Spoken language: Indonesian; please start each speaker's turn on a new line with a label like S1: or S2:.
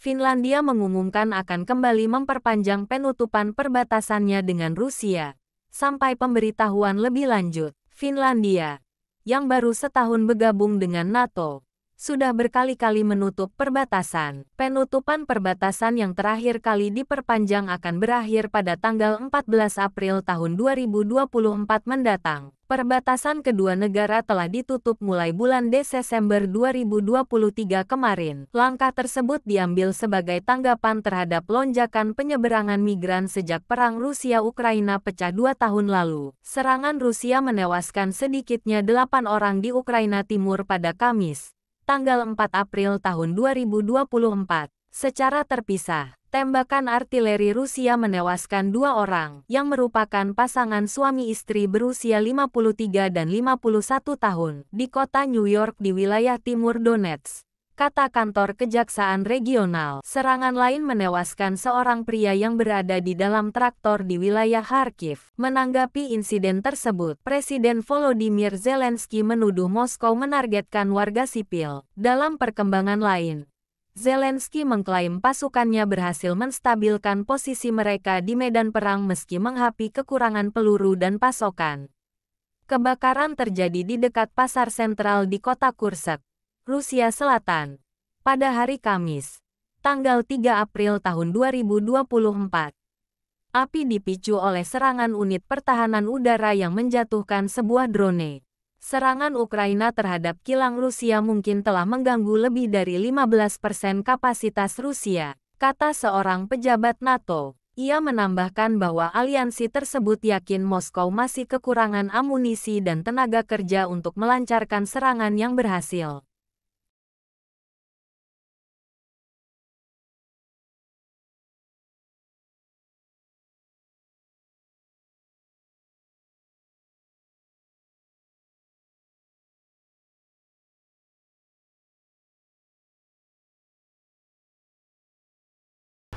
S1: Finlandia mengumumkan akan kembali memperpanjang penutupan perbatasannya dengan Rusia. Sampai pemberitahuan lebih lanjut, Finlandia, yang baru setahun bergabung dengan NATO, sudah berkali-kali menutup perbatasan. Penutupan perbatasan yang terakhir kali diperpanjang akan berakhir pada tanggal 14 April tahun 2024 mendatang perbatasan kedua negara telah ditutup mulai bulan Desember 2023 kemarin. Langkah tersebut diambil sebagai tanggapan terhadap lonjakan penyeberangan migran sejak perang Rusia-Ukraina pecah dua tahun lalu. Serangan Rusia menewaskan sedikitnya delapan orang di Ukraina Timur pada Kamis, tanggal 4 April tahun 2024, secara terpisah tembakan artileri Rusia menewaskan dua orang yang merupakan pasangan suami istri berusia 53 dan 51 tahun di kota New York di wilayah timur Donetsk. Kata kantor kejaksaan regional, serangan lain menewaskan seorang pria yang berada di dalam traktor di wilayah Kharkiv. Menanggapi insiden tersebut, Presiden Volodymyr Zelensky menuduh Moskow menargetkan warga sipil. Dalam perkembangan lain, Zelensky mengklaim pasukannya berhasil menstabilkan posisi mereka di medan perang meski menghapi kekurangan peluru dan pasokan. Kebakaran terjadi di dekat pasar sentral di kota Kursk, Rusia Selatan, pada hari Kamis, tanggal 3 April tahun 2024. Api dipicu oleh serangan unit pertahanan udara yang menjatuhkan sebuah drone. Serangan Ukraina terhadap kilang Rusia mungkin telah mengganggu lebih dari 15% kapasitas Rusia, kata seorang pejabat NATO. Ia menambahkan bahwa aliansi tersebut yakin Moskow masih kekurangan amunisi dan tenaga kerja untuk melancarkan serangan yang berhasil.